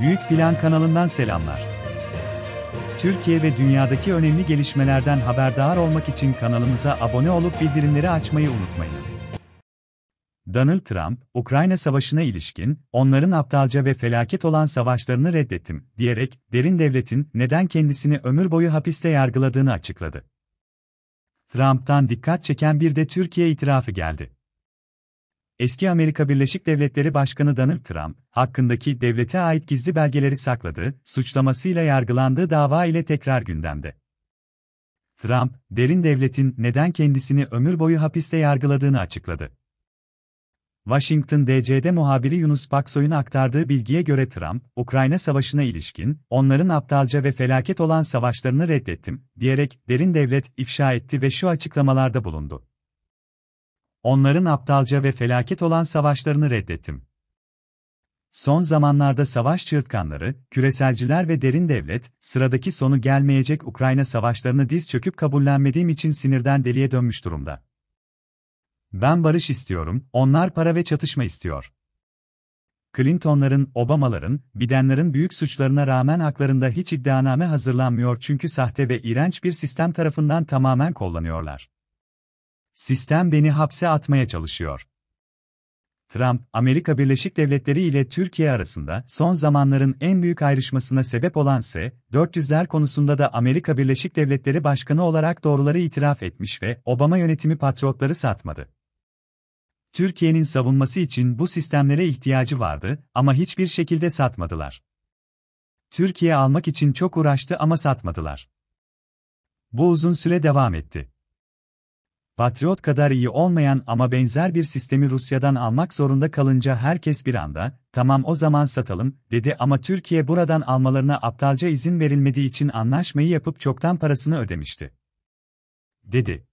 Büyük Plan kanalından selamlar. Türkiye ve dünyadaki önemli gelişmelerden haberdar olmak için kanalımıza abone olup bildirimleri açmayı unutmayınız. Donald Trump, Ukrayna savaşına ilişkin, onların aptalca ve felaket olan savaşlarını reddettim, diyerek, derin devletin neden kendisini ömür boyu hapiste yargıladığını açıkladı. Trump'tan dikkat çeken bir de Türkiye itirafı geldi eski Amerika Birleşik Devletleri Başkanı Donald Trump, hakkındaki devlete ait gizli belgeleri sakladı, suçlamasıyla yargılandığı dava ile tekrar gündemde. Trump, derin devletin neden kendisini ömür boyu hapiste yargıladığını açıkladı. Washington DC'de muhabiri Yunus Baksoy'un aktardığı bilgiye göre Trump, Ukrayna savaşına ilişkin, onların aptalca ve felaket olan savaşlarını reddettim, diyerek derin devlet ifşa etti ve şu açıklamalarda bulundu onların aptalca ve felaket olan savaşlarını reddettim. Son zamanlarda savaş çığırtkanları, küreselciler ve derin devlet, sıradaki sonu gelmeyecek Ukrayna savaşlarını diz çöküp kabullenmediğim için sinirden deliye dönmüş durumda. Ben barış istiyorum, onlar para ve çatışma istiyor. Clinton'ların, Obama'ların, Bidenlerin büyük suçlarına rağmen haklarında hiç iddianame hazırlanmıyor çünkü sahte ve iğrenç bir sistem tarafından tamamen kullanıyorlar. Sistem beni hapse atmaya çalışıyor. Trump, Amerika Birleşik Devletleri ile Türkiye arasında son zamanların en büyük ayrışmasına sebep olan S-400'ler konusunda da Amerika Birleşik Devletleri Başkanı olarak doğruları itiraf etmiş ve Obama yönetimi Patriotları satmadı. Türkiye'nin savunması için bu sistemlere ihtiyacı vardı ama hiçbir şekilde satmadılar. Türkiye almak için çok uğraştı ama satmadılar. Bu uzun süre devam etti. Patriot kadar iyi olmayan ama benzer bir sistemi Rusya'dan almak zorunda kalınca herkes bir anda, tamam o zaman satalım, dedi ama Türkiye buradan almalarına aptalca izin verilmediği için anlaşmayı yapıp çoktan parasını ödemişti. Dedi.